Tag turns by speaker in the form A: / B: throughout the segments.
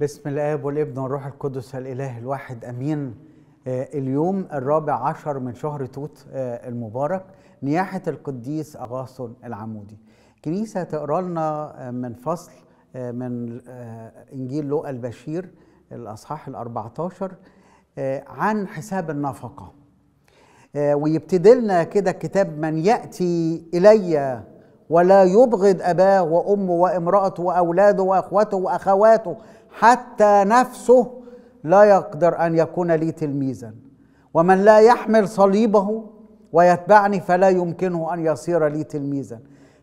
A: بسم الاب والابن والروح القدس الاله الواحد امين آه، اليوم الرابع عشر من شهر توت آه، المبارك نياحه القديس اغاثون العمودي كنيسه تقرا لنا آه، من فصل من انجيل لوقا البشير الاصحاح ال14 عن حساب النفقه ويبتدي لنا كده كتاب من ياتي الي ولا يبغض اباه وامه وامراته واولاده واخوته واخواته حتى نفسه لا يقدر ان يكون لي تلميذا ومن لا يحمل صليبه ويتبعني فلا يمكنه ان يصير لي تلميذا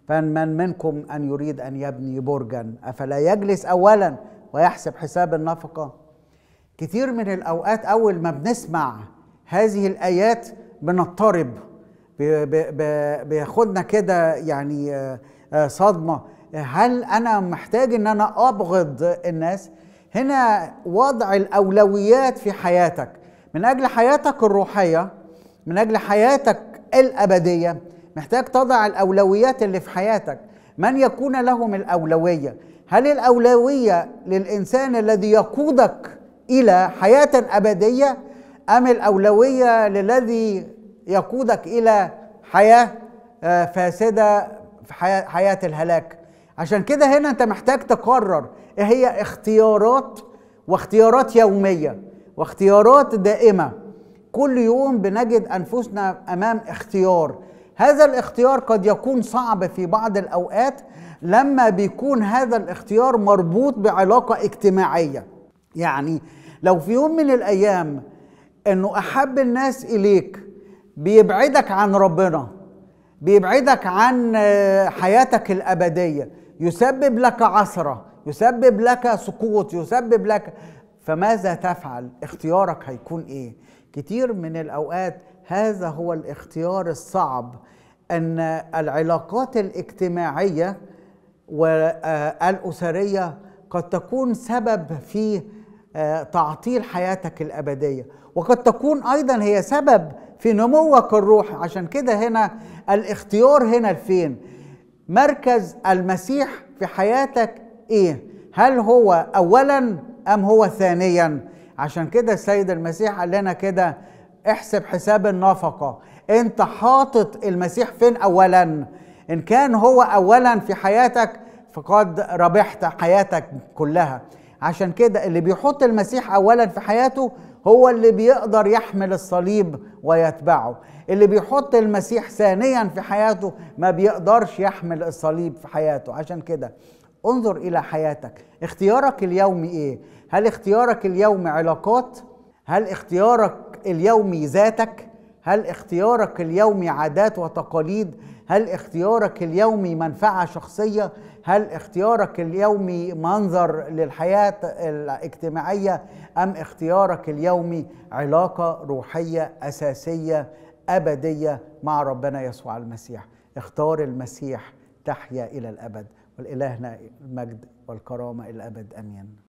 A: فمن منكم ان يريد ان يبني برجا افلا يجلس اولا ويحسب حساب النفقه كثير من الاوقات اول ما بنسمع هذه الايات بنضطرب بياخدنا كده يعني آه، آه، صدمه هل انا محتاج ان انا ابغض الناس هنا وضع الاولويات في حياتك من اجل حياتك الروحيه من اجل حياتك الابديه محتاج تضع الاولويات اللي في حياتك من يكون لهم الاولويه هل الاولويه للانسان الذي يقودك الى حياه ابديه ام الاولويه للذي يقودك الى حياه آه، فاسده حياه الهلاك عشان كده هنا انت محتاج تقرر ايه هي اختيارات واختيارات يوميه واختيارات دائمه كل يوم بنجد انفسنا امام اختيار هذا الاختيار قد يكون صعب في بعض الاوقات لما بيكون هذا الاختيار مربوط بعلاقه اجتماعيه يعني لو في يوم من الايام انه احب الناس اليك بيبعدك عن ربنا بيبعدك عن حياتك الابديه يسبب لك عثرة يسبب لك سقوط يسبب لك فماذا تفعل اختيارك هيكون ايه كتير من الاوقات هذا هو الاختيار الصعب ان العلاقات الاجتماعيه والاسريه قد تكون سبب في آه، تعطيل حياتك الابديه وقد تكون ايضا هي سبب في نموك الروحي عشان كده هنا الاختيار هنا الفين مركز المسيح في حياتك ايه هل هو اولا ام هو ثانيا عشان كده السيد المسيح قال لنا كده احسب حساب النفقه انت حاطط المسيح فين اولا ان كان هو اولا في حياتك فقد ربحت حياتك كلها عشان كده اللي بيحط المسيح اولا في حياته هو اللي بيقدر يحمل الصليب ويتبعه اللي بيحط المسيح ثانيا في حياته ما بيقدرش يحمل الصليب في حياته عشان كده انظر الى حياتك اختيارك اليومي ايه هل اختيارك اليومي علاقات هل اختيارك اليومي ذاتك هل اختيارك اليومي عادات وتقاليد هل اختيارك اليومي منفعه شخصيه هل اختيارك اليومي منظر للحياه الاجتماعيه ام اختيارك اليومي علاقه روحيه اساسيه ابديه مع ربنا يسوع المسيح اختار المسيح تحيا الى الابد والالهنا المجد والكرامه الى الابد امين